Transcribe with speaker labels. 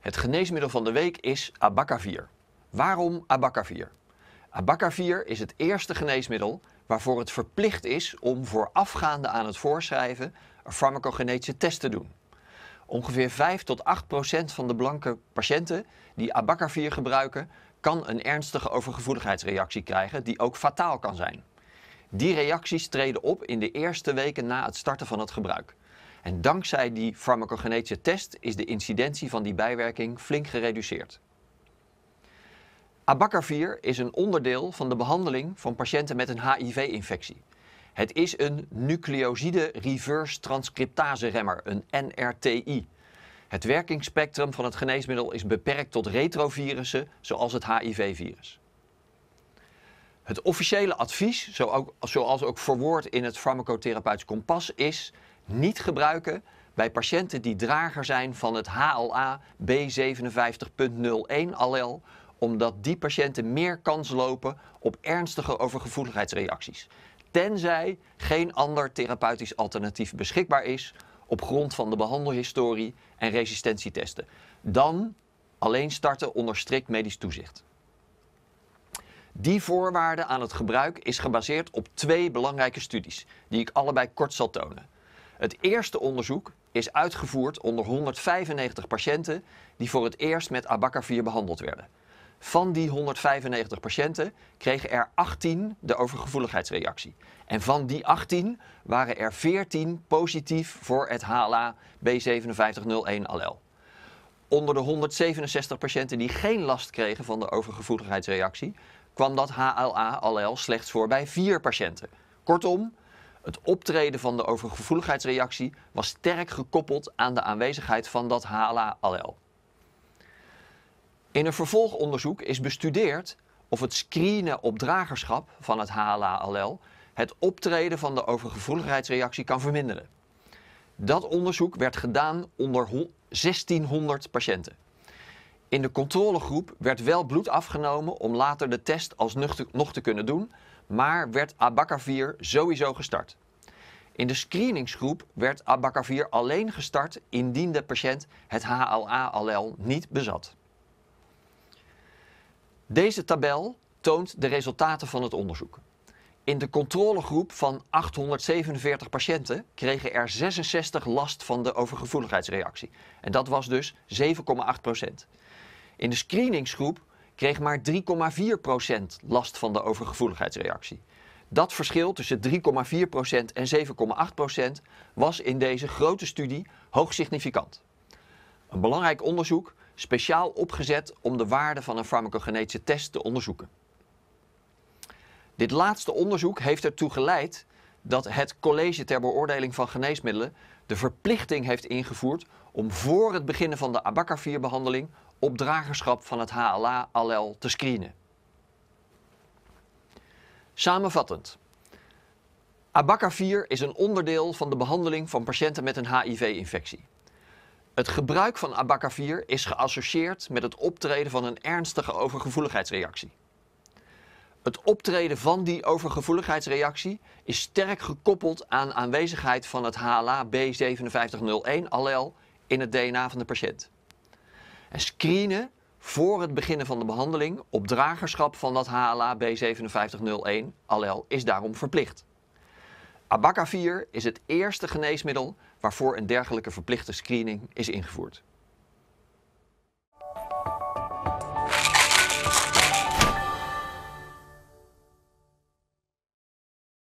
Speaker 1: Het geneesmiddel van de week is abacavir. Waarom abacavir? Abacavir is het eerste geneesmiddel waarvoor het verplicht is om voorafgaande aan het voorschrijven een farmacogenetische test te doen. Ongeveer 5 tot 8 procent van de blanke patiënten die abacavir gebruiken, kan een ernstige overgevoeligheidsreactie krijgen die ook fataal kan zijn. Die reacties treden op in de eerste weken na het starten van het gebruik. En dankzij die farmacogenetische test is de incidentie van die bijwerking flink gereduceerd. Abacavir is een onderdeel van de behandeling van patiënten met een HIV-infectie. Het is een nucleoside reverse transcriptase remmer, een NRTI. Het werkingsspectrum van het geneesmiddel is beperkt tot retrovirussen, zoals het HIV-virus. Het officiële advies, zoals ook verwoord in het farmacotherapeutisch kompas, is niet gebruiken bij patiënten die drager zijn van het HLA B57.01 allel, omdat die patiënten meer kans lopen op ernstige overgevoeligheidsreacties. Tenzij geen ander therapeutisch alternatief beschikbaar is op grond van de behandelhistorie en resistentietesten. Dan alleen starten onder strikt medisch toezicht. Die voorwaarde aan het gebruik is gebaseerd op twee belangrijke studies, die ik allebei kort zal tonen. Het eerste onderzoek is uitgevoerd onder 195 patiënten die voor het eerst met Abacavir behandeld werden. Van die 195 patiënten kregen er 18 de overgevoeligheidsreactie. En van die 18 waren er 14 positief voor het HLA B5701 allel. Onder de 167 patiënten die geen last kregen van de overgevoeligheidsreactie, kwam dat HLA-allel slechts voor bij 4 patiënten. Kortom, het optreden van de overgevoeligheidsreactie was sterk gekoppeld aan de aanwezigheid van dat HLA-allel. In een vervolgonderzoek is bestudeerd of het screenen op dragerschap van het HLA-allel het optreden van de overgevoeligheidsreactie kan verminderen. Dat onderzoek werd gedaan onder 1600 patiënten. In de controlegroep werd wel bloed afgenomen om later de test nog te kunnen doen, maar werd abacavir sowieso gestart. In de screeningsgroep werd abacavir alleen gestart indien de patiënt het HLA-allel niet bezat. Deze tabel toont de resultaten van het onderzoek. In de controlegroep van 847 patiënten kregen er 66 last van de overgevoeligheidsreactie. En dat was dus 7,8 In de screeningsgroep kreeg maar 3,4% last van de overgevoeligheidsreactie. Dat verschil tussen 3,4% en 7,8% was in deze grote studie hoog significant. Een belangrijk onderzoek, speciaal opgezet om de waarde van een farmacogenetische test te onderzoeken. Dit laatste onderzoek heeft ertoe geleid dat het college ter beoordeling van geneesmiddelen de verplichting heeft ingevoerd om voor het beginnen van de abacavir-behandeling op dragerschap van het HLA-allel te screenen. Samenvattend. Abacavir is een onderdeel van de behandeling van patiënten met een HIV-infectie. Het gebruik van abacavir is geassocieerd met het optreden van een ernstige overgevoeligheidsreactie. Het optreden van die overgevoeligheidsreactie is sterk gekoppeld aan aanwezigheid van het HLA B5701-allel in het DNA van de patiënt screenen voor het beginnen van de behandeling op dragerschap van dat HLA B5701 allel is daarom verplicht. Abacavir is het eerste geneesmiddel waarvoor een dergelijke verplichte screening is ingevoerd.